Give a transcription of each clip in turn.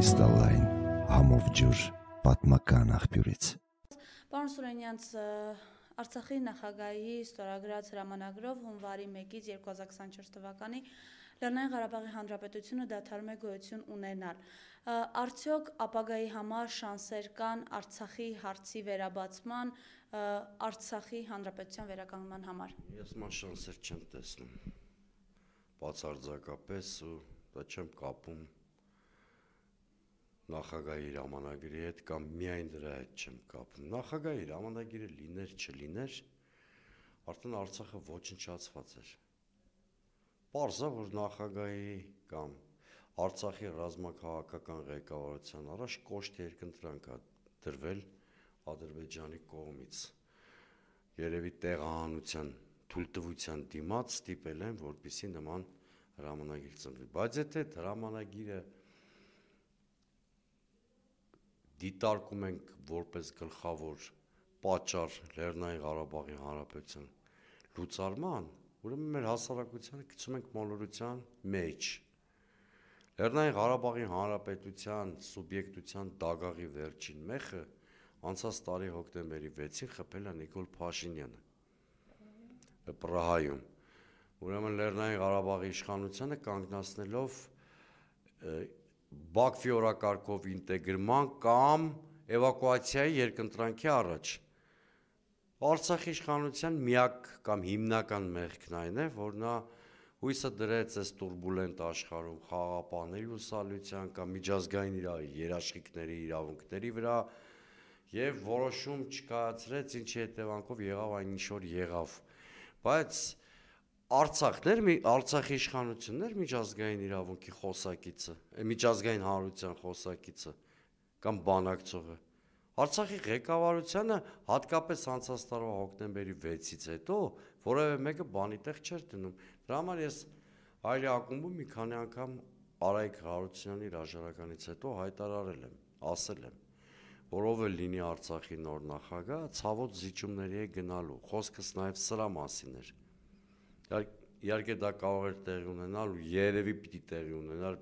կրիստալային համով ջուր պատմական աղբյուրից։ Պարոն Սուրենյանց Արցախի նախագահի ստորագրած հրամանագրով հունվարի 1-ից 2024 թվականի Լեռնային Ղարաբաղի Հանրապետությունը դադարում է գոյություն ունենալ։ Արդյոք ապագայի համար շանսեր կան Արցախի հարցի վերաբացման, Արցախի Հանրապետության վերականգնման համար։ Ես ման շանսեր չեմ տեսնում։ Բացարձակապես ու դա չեմ կապում նախագահի իր ամանագրի հետ կամ միայն դրա հետ չեմ կապվում։ Նախագահի իր ամանագիրը լիներ չլիներ, արդեն Արցախը ոչնչացված էր։ Պարզա որ նախագահի կամ Արցախի ռազմաքաղաքական ղեկավարության առաջ կոշտ երկընտրանք է դրվել Ադրբեջանի կողմից։ Երևի տեղահանության թույլտվության դիմաց ստիպել են, որպիսի նման հրամանագիր ծնվի։ Բայց եթե հրամանագիրը հրամանագիրը դիտարկում ենք որպես գլխավոր պատճառ Լեռնային Ղարաբաղի Հանրապետության լուծարման, ուրեմն մեր հասարակությանը գցում ենք մոլորության մեջ։ Լեռնային Ղարաբաղի Հանրապետության սուբյեկտության դագաղի վերջին մեխը անցած տարի հոկտեմբերի 6-ին խփել է Նիկոլ Փաշինյանը Պրահայում։ Ուրեմն Լեռնային Ղարաբաղի իշխանությունը կանգնացնելով Բաքվի օրակարգով ինտեգրման կամ էվակուացիայի երկընտրանքի առաջ։ Արցախի իշխանության միակ կամ հիմնական մեղքն այն է, որ նա հույսը դրեց այս турբուլենտ աշխարհում խաղապաների ուսալության կամ միջազգային իր երաշխիքների իրավունքների վրա եւ որոշում չկայացրեց, ինչի հետևանքով եղավ այն ինչ որ եղավ։ Բայց Արցախներ, մի Արցախի իշխանություններ միջազգային իրավունքի խոսակիցը, միջազգային հանրության խոսակիցը կամ բանակցողը։ Արցախի ղեկավարությունը հատկապես անցած տարվա հոկտեմբերի 6-ից հետո որևէ մեկը բանի տեղ չէր դնում։ Դրա համար ես այլի ակումբում մի քանի անգամ Արայք Հարությունյանի հրաժարականից հետո հայտարարել եմ, ասել եմ, որով է լինի Արցախի նոր նախագահ, ցավոտ զիջումների է գնալու։ Խոսքս նաև սրա մասին էր Իհարկե դա կարող էր տեղի ունենալ ու երևի պիտի տեղի ունենալ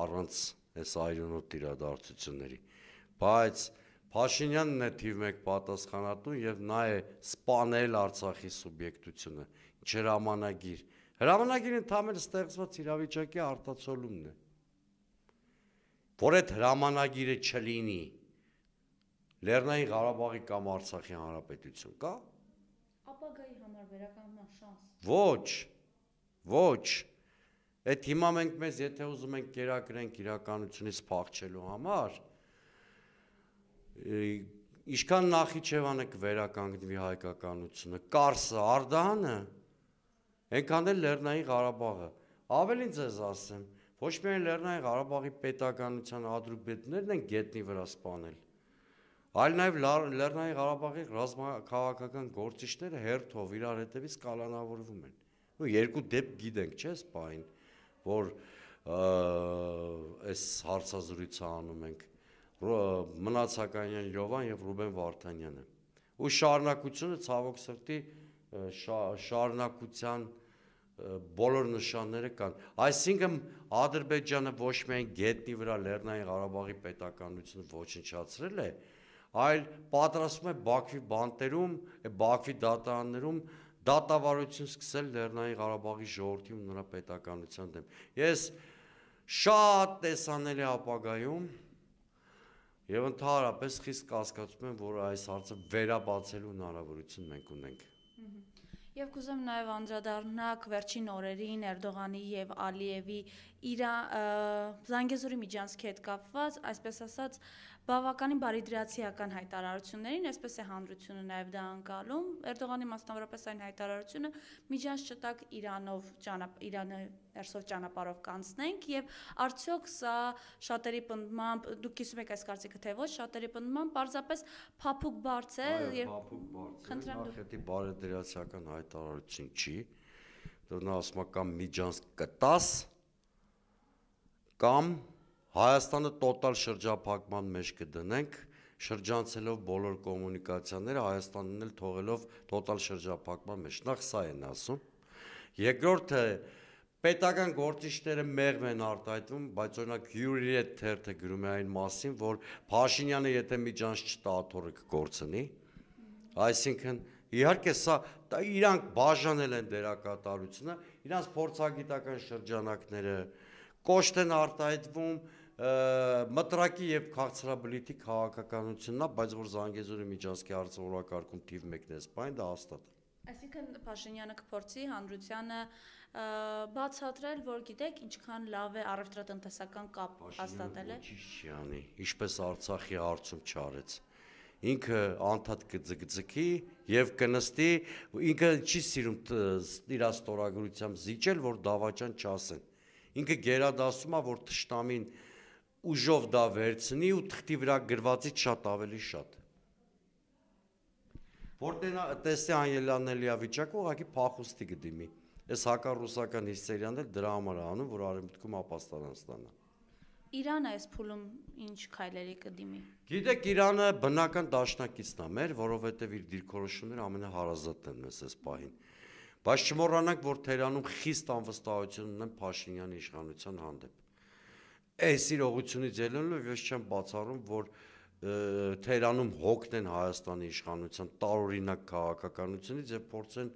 առանց այս այրոնոտ իրադարձությունների։ Բայց Փաշինյանն է թիվ 1 պատասխանատու եւ նա է սպանել Արցախի սուբյեկտությունը։ Ինչ հրամանագիր։ Հրամանագիրը ընդամենը ստեղծված իրավիճակի արտացոլումն է։ Որ այդ հրամանագիրը չլինի Լեռնային Ղարաբաղի կամ Արցախի հանրապետություն կա, ապագայի համար վերականգնման շանս։ Ոչ։ Ոչ։ Այդ հիմա մենք մեզ եթե ուզում ենք կերակրենք իրականությունից փախչելու համար, ինչքան Նախիջևանը կվերականգնվի հայկականությունը, Կարսը, Արդանը, այնքան էլ Լեռնային Ղարաբաղը։ Ավելին ձեզ ասեմ, ոչ միայն Լեռնային Ղարաբաղի պետականության ադրուբետներն են գետնի վրա սպանել Այլ նաև Լեռնային Ղարաբաղի ռազմաքաղաքական գործիչները հերթով իրար հետևից կալանավորվում են։ Ու երկու դեպք գիտենք, չէ՞, սպայն, որ այս հարցազրույցը անում ենք մնացականյան Լևան եւ Ռուբեն Վարդանյանը։ Ու շարնակությունը ցավոք սրտի շարնակության բոլոր նշանները կան։ Այսինքն Ադրբեջանը ոչ միայն գետնի վրա Լեռնային Ղարաբաղի պետականությունը ոչնչացրել է, ոչ այլ պատրաստում է Բաքվի բանտերում, Բաքվի դատարաններում դատավարություն սկսել Լեռնային Ղարաբաղի ժողովրդի ու նրա պետականության դեմ։ Ես շատ տեսանել է ապագայում եւ ընդհանրապես խիստ կասկածում եմ, որ այս հարցը վերաբացելու հնարավորություն մենք ունենք։ Եվ կուզեմ նաև անդրադառնաք վերջին օրերին Էրդողանի եւ Ալիևի իր Զանգեզուրի միջանցքի հետ կապված, այսպես ասած, բավականին բարիդրացիական հայտարարություններին, այսպես է հանրությունը նաև դա անցալում։ Էրդողանի մասնավորապես այն հայտարարությունը միջանց չտակ Իրանով ճանապ Իրանը ներսով ճանապարհով կանցնենք եւ արդյոք սա շատերի պնդմամբ դուք կիսում եք այս կարծիքը թե ոչ շատերի պնդմամբ պարզապես փափուկ բարձ է եւ փափուկ բարձ է նախետի բարեդրացիական հայտարարություն չի դեռ նա ասում է կամ միջանց կտաս կամ Հայաստանը տոտալ շրջափակման մեջ կդնենք, շրջանցելով բոլոր կոմունիկացիաները, Հայաստանն էլ թողելով տոտալ շրջափակման մեջ։ Նախ սա են ասում։ Երկրորդը պետական գործիչները մեղմ են արտահայտվում, բայց օրինակ Յուրիետ թերթը գրում է այն մասին, որ Փաշինյանը եթե միջանց չտա աթորը կկործնի։ Այսինքն Իհարկե սա իրանք բաժանել են դերակատարությունը, իրանք փորձագիտական շրջանակները կոշտ են արտահայտվում, մտրակի եւ քաղցրաբլիթի քաղաքականությունն է, բայց որ Զանգեզուրի միջազգի արձողակարգում թիվ 1-ն է, սպայն դա հաստատ։ Այսինքն Փաշինյանը կփորձի հանրությանը բացատրել, որ գիտեք, ինչքան լավ է առևտրատնտեսական կապ հաստատել է։ Ճիշտ չի անի, ինչպես Արցախի հարցում չարեց ինքը անդադ կձգձգի եւ կնստի ինքը չի սիրում իր ստորագրությամբ զիջել որ դավաճան չասեն ինքը գերադասում է որ թշնամին չ ուժով դա վերցնի ու թղթի վրա գրվածից շատ ավելի շատ։ Որտեն տեսի անելանելի վիճակը ուղղակի փախուստի գդիմի։ Այս հակառուսական հիսերիան էլ դրա համար է անում, որ արևմտքում ապաստան ստանա։ Իրանը այս փուլում ինչ քայլերի կդիմի։ Գիտեք, Իրանը բնական դաշնակիցն է մեր, որովհետև իր դիրքորոշումները ամենահարազատն են մեզ այս պահին։ Բայց չմոռանանք, որ Թերանում խիստ անվստահությունն են Փաշինյանի իշխանության հանդեպ այս իրողությունից ելնելով ես չեմ բացառում, որ Թերանում հոգնեն Հայաստանի իշխանության տարօրինակ քաղաքականությունից եւ փորձեն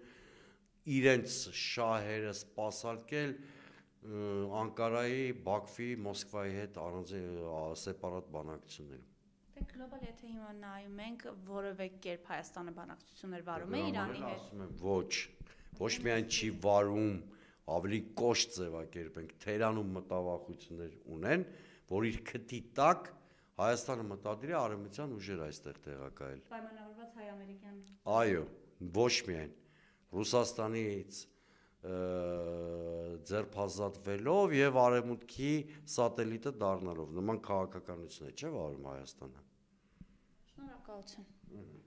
իրենց շահերը սпасարկել Անկարայի, Բաքվի, Մոսկվայի հետ առանձին սեպարատ բանակցություններում։ Դե գլոբալ եթե հիմա նայում ենք, որևէ կերպ Հայաստանը բանակցություններ վարում է Իրանի հետ։ Ասում եմ, ոչ։ Ոչ միայն չի վարում, ավելի կոշտ ձևակերպենք, թերանում մտավախություններ ունեն, որ իր քթի տակ Հայաստանը մտադրի արևմտյան ուժեր այստեղ տեղակայել։ Պայմանավորված հայ-ամերիկյան։ Այո, ոչ միայն Ռուսաստանից ձերբազատվելով եւ արևմուտքի սատելիտը դառնալով նման քաղաքականություն է, չէ՞ վարում Հայաստանը։ Շնորհակալություն։